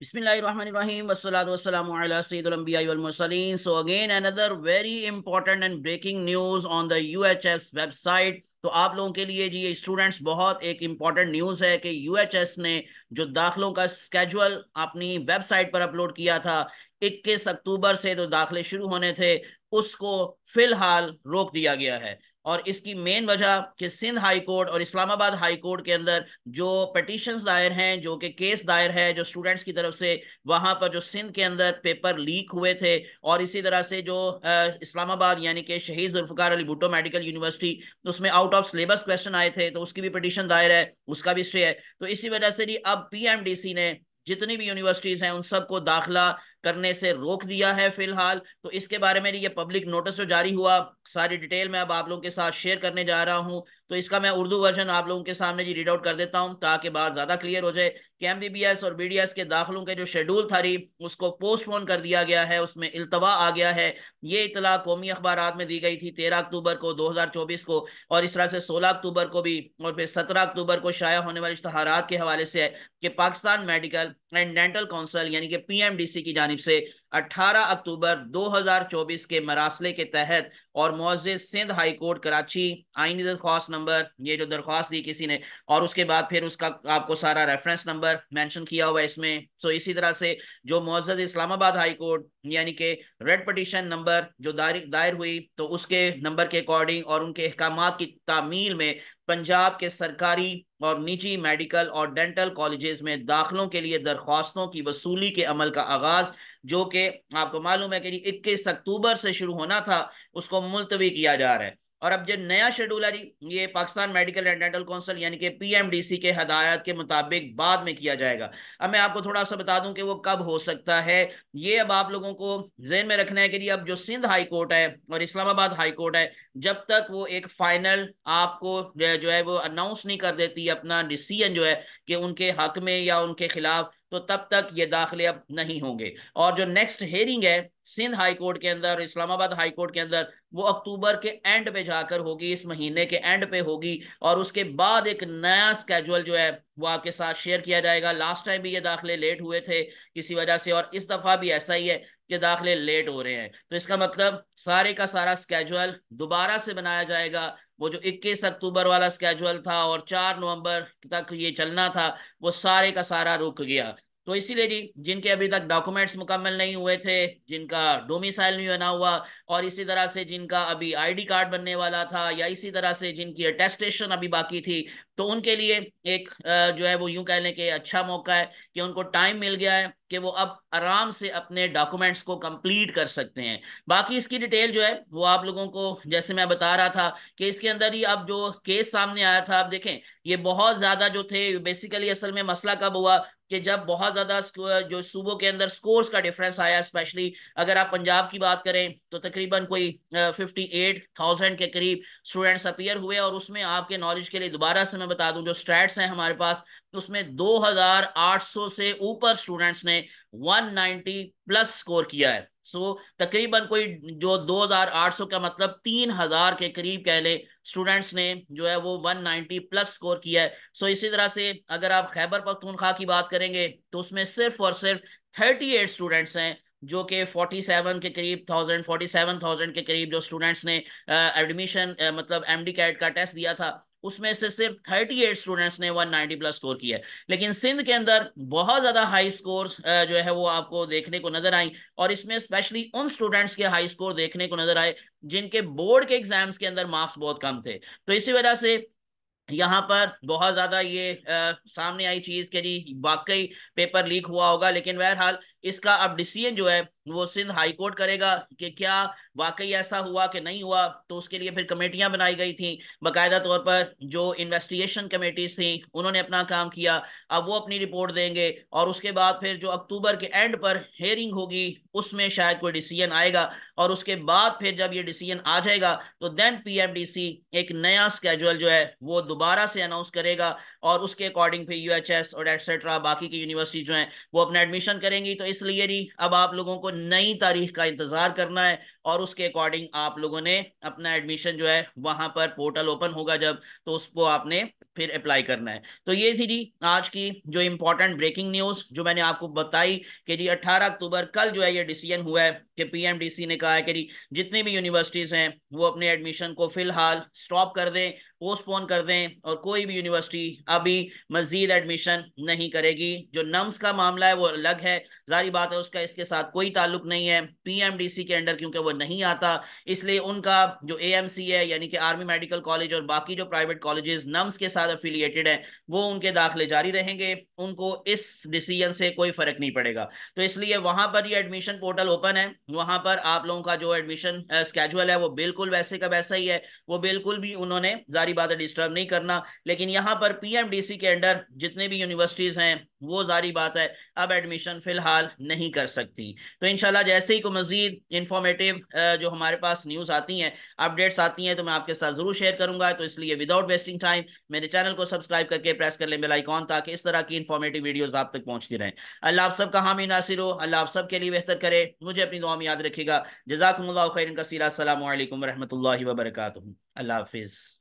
आप लोगों के लिए जी ये स्टूडेंट्स बहुत एक इम्पॉर्टेंट न्यूज़ है कि यूएचएस ने जो दाखिलों का स्केजुअल अपनी वेबसाइट पर अपलोड किया था इक्कीस अक्टूबर से जो तो दाखिले शुरू होने थे उसको फिलहाल रोक दिया गया है और इसकी मेन वजह कि सिंध हाई कोर्ट और इस्लामाबाद हाई कोर्ट के अंदर जो पटिशन दायर हैं जो कि केस दायर है जो स्टूडेंट्स की तरफ से वहां पर जो सिंध के अंदर पेपर लीक हुए थे और इसी तरह से जो इस्लामाबाद यानी कि शहीद जुल्फकार अली भुट्टो मेडिकल यूनिवर्सिटी तो उसमें आउट ऑफ सिलेबस क्वेश्चन आए थे तो उसकी भी पटिशन दायर है उसका भी स्टे है तो इसी वजह से जी अब पी ने जितनी भी यूनिवर्सिटीज़ हैं उन सबको दाखिला करने से रोक दिया है फिलहाल तो इसके बारे में ये पब्लिक नोटिस जो जारी हुआ सारी डिटेल में अब आप लोगों के साथ शेयर करने जा रहा हूँ तो इसका मैं उर्दू वर्जन आप लोगों के सामने जी रीड आउट कर देता हूँ ताकि बात ज़्यादा क्लियर हो जाए कि एम बी बी एस और बी डी एस के दाखिलों के जो शेड्यूल था उसको पोस्टपोन कर दिया गया है उसमें अल्तवा आ गया है ये इतला कौमी अखबार में दी गई थी तेरह अक्टूबर को दो हज़ार चौबीस को और इस तरह से सोलह अक्टूबर को भी और फिर सत्रह अक्टूबर को शाया होने वाले इश्तहारात के हवाले से है कि Pakistan medical and dental council यानी कि पी एम डी सी की जानब से 18 अक्टूबर 2024 के मरासले के तहत और मुआज़ सिंध हाई कोर्ट कराची आइनी दरख्वास्त नंबर ये जो दरख्वास्त दी किसी ने और उसके बाद फिर उसका आपको सारा रेफरेंस नंबर मेंशन किया हुआ है इसमें सो इसी तरह से जो मुआज़ इस्लामाबाद हाई कोर्ट यानी कि रेड पटिशन नंबर जो दायर हुई तो उसके नंबर के अकॉर्डिंग और उनके अहकाम की तामील में पंजाब के सरकारी और निजी मेडिकल और डेंटल कॉलेजेस में दाखिलों के लिए दरख्वास्तों की वसूली के अमल का आगाज़ जो कि आपको मालूम है कि जी इक्कीस अक्टूबर से शुरू होना था उसको मुलतवी किया जा रहा है और अब जो नया शेड्यूल है जी ये Pakistan medical and dental council यानी कि पीएमडीसी के हदायत के मुताबिक बाद में किया जाएगा अब मैं आपको थोड़ा सा बता दूं कि वो कब हो सकता है ये अब आप लोगों को जेन में रखना है कि जी अब जो सिंध हाई कोर्ट है और इस्लामाबाद हाई कोर्ट है जब तक वो एक फाइनल आपको जो है वो अनाउंस नहीं कर देती अपना डिसीजन जो है कि उनके हक में या उनके खिलाफ तो तब तक ये दाखिले अब नहीं होंगे और जो नेक्स्ट हेयरिंग है सिंध हाई कोर्ट के अंदर इस्लामाबाद हाई कोर्ट के अंदर वो अक्टूबर के एंड पे जाकर होगी इस महीने के एंड पे होगी और उसके बाद एक नया स्केजुअल जो है वो आपके साथ शेयर किया जाएगा लास्ट टाइम भी ये दाखिले लेट हुए थे किसी वजह से और इस दफ़ा भी ऐसा ही है के दाखिले लेट हो रहे हैं तो इसका मतलब सारे का सारा स्केजुअल दोबारा से बनाया जाएगा वो जो 21 अक्टूबर वाला स्केजुअल था और 4 नवंबर तक ये चलना था वो सारे का सारा रुक गया तो इसीलिए जी जिनके अभी तक डॉक्यूमेंट्स मुकम्मल नहीं हुए थे जिनका डोमिसाइल नहीं बना हुआ और इसी तरह से जिनका अभी आईडी कार्ड बनने वाला था या इसी तरह से जिनकी अटेस्टेशन अभी बाकी थी तो उनके लिए एक जो है वो यूं कह लें कि अच्छा मौका है कि उनको टाइम मिल गया है कि वो अब आराम से अपने डॉक्यूमेंट्स को कंप्लीट कर सकते हैं बाकी इसकी डिटेल जो है वो आप लोगों को जैसे मैं बता रहा था कि इसके अंदर ही अब जो केस सामने आया था आप देखें ये बहुत ज़्यादा जो थे बेसिकली असल में मसला कब हुआ कि जब बहुत ज़्यादा जो सूबों के अंदर स्कोर्स का डिफरेंस आया स्पेशली अगर आप पंजाब की बात करें तो तकरीबन कोई फिफ्टी एट थाउजेंड के करीब स्टूडेंट्स अपीयर हुए और उसमें आपके नॉलेज के लिए दोबारा से मैं बता दूं जो स्टैट्स हैं हमारे पास उसमें 2800 से ऊपर स्टूडेंट्स ने 190 प्लस स्कोर किया है सो so, तकरीबन कोई जो 2800 का मतलब 3000 के करीब कह लें स्टूडेंट्स ने जो है वो 190 प्लस स्कोर किया है सो so, इसी तरह से अगर आप खैबर पख्तूनख्वा की बात करेंगे तो उसमें सिर्फ और सिर्फ 38 स्टूडेंट्स हैं जो कि 47 के करीब थाउजेंड फोर्टी के करीब जो स्टूडेंट्स ने एडमिशन मतलब एमडी कैट का टेस्ट दिया था उसमें से सिर्फ 38 स्टूडेंट्स ने 190 प्लस स्कोर किया है लेकिन सिंध के अंदर बहुत ज़्यादा हाई स्कोर जो है वो आपको देखने को नजर आई और इसमें स्पेशली उन स्टूडेंट्स के हाई स्कोर देखने को नजर आए जिनके बोर्ड के एग्जाम्स के अंदर मार्क्स बहुत कम थे तो इसी वजह से यहाँ पर बहुत ज़्यादा ये आ, सामने आई चीज़ के जी वाकई पेपर लीक हुआ होगा लेकिन बहरहाल इसका अब डिसीजन जो है वो सिंध हाई कोर्ट करेगा कि क्या वाकई ऐसा हुआ कि नहीं हुआ तो उसके लिए फिर कमेटियां बनाई गई थी बाकायदा तौर पर जो इन्वेस्टिगेशन कमेटीज थी उन्होंने अपना काम किया अब वो अपनी रिपोर्ट देंगे और उसके बाद फिर जो अक्टूबर के एंड पर हेयरिंग होगी उसमें शायद कोई डिसीजन आएगा और उसके बाद फिर जब ये डिसीजन आ जाएगा तो देन पी एक नया स्केजुअल जो है वो दोबारा से अनाउंस करेगा और उसके अकॉर्डिंग फिर यू और एक्सेट्रा बाकी की यूनिवर्सिटी जो है वो अपना एडमिशन करेंगी तो इसलिए जी अब आप लोगों को नई तारीख का इंतज़ार करना है और उसके अकॉर्डिंग आप लोगों ने अपना एडमिशन जो है वहां पर पोर्टल ओपन होगा जब तो उसको आपने फिर अप्लाई करना है तो ये थी जी आज की जो इम्पोर्टेंट ब्रेकिंग न्यूज़ जो मैंने आपको बताई कि जी 18 अक्टूबर कल जो है ये डिसीजन हुआ है कि पीएमडीसी ने कहा है कि जी जितनी भी यूनिवर्सिटीज़ हैं वो अपने एडमिशन को फ़िलहाल स्टॉप कर दें पोस्टपोन कर दें और कोई भी यूनिवर्सिटी अभी मजीद एडमिशन नहीं करेगी जो नम्स का मामला है वो अलग है जारी बात है उसका इसके साथ कोई ताल्लुक नहीं है पीएमडीसी के अंडर क्योंकि वो नहीं आता इसलिए उनका जो एएमसी है यानी कि आर्मी मेडिकल कॉलेज और बाकी जो प्राइवेट कॉलेजेस नम्स के साथ अफिलियेटेड हैं वो उनके दाखिले जारी रहेंगे उनको इस डिसीजन से कोई फ़र्क नहीं पड़ेगा तो इसलिए वहां पर ये एडमिशन पोर्टल ओपन है वहां पर आप लोगों का जो एडमिशन स्केजुअल है वो बिल्कुल वैसे का वैसा ही है वो बिल्कुल भी उन्होंने जारी सारी बातें डिस्टर्ब नहीं करना लेकिन यहाँ पर पीएमडीसी के अंडर जितने भी यूनिवर्सिटीज हैं वो सारी बात है अब एडमिशन फिलहाल नहीं कर सकती तो इनशाला जैसे ही को मजीद इंफॉर्मेटिव जो हमारे पास न्यूज़ आती है अपडेट्स आती हैं तो मैं आपके साथ ज़रूर शेयर करूंगा तो इसलिए विदाउट वेस्टिंग टाइम मेरे चैनल को सब्सक्राइब करके प्रेस कर लें बेलाइकॉन ताकि इस तरह की इन्फॉर्मेटिव वीडियोज़ आप तक पहुंचती रहे अल्लाह आप सबका हामी नासिर हो अल्लाह आप सबके लिए बेहतर करे मुझे अपनी दुआ में याद रखेगा जजाकम्ला खैर कसीरा असल वरहमल वर्का अल्लाह हाफिज़